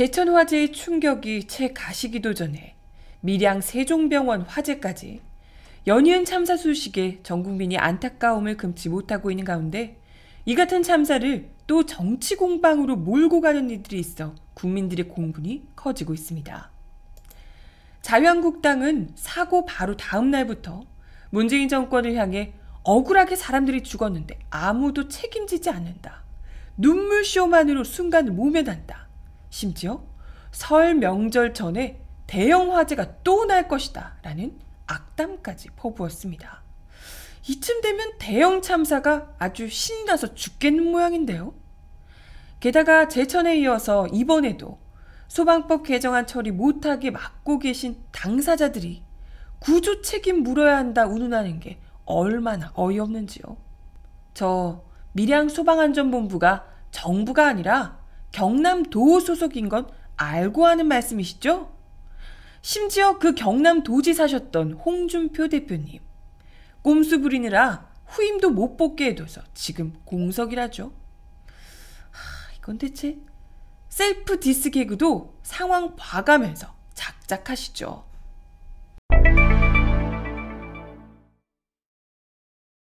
제천 화재의 충격이 채 가시기도 전에 밀양 세종병원 화재까지 연이은 참사 소식에 전 국민이 안타까움을 금치 못하고 있는 가운데 이 같은 참사를 또 정치 공방으로 몰고 가는 이들이 있어 국민들의 공분이 커지고 있습니다. 자유한국당은 사고 바로 다음 날부터 문재인 정권을 향해 억울하게 사람들이 죽었는데 아무도 책임지지 않는다. 눈물쇼만으로 순간을 모면한다. 심지어 설 명절 전에 대형 화재가 또 날 것이다 라는 악담까지 퍼부었습니다. 이쯤 되면 대형 참사가 아주 신이 나서 죽겠는 모양인데요. 게다가 제천에 이어서 이번에도 소방법 개정안 처리 못하게 막고 계신 당사자들이 구조 책임 물어야 한다 운운하는 게 얼마나 어이없는지요. 저 밀양 소방안전본부가 정부가 아니라 경남도 소속인 건 알고 하는 말씀이시죠? 심지어 그 경남도지사셨던 홍준표 대표님. 꼼수 부리느라 후임도 못 뽑게 해둬서 지금 공석이라죠. 하, 이건 대체 셀프 디스 개그도 상황 봐가면서 작작하시죠.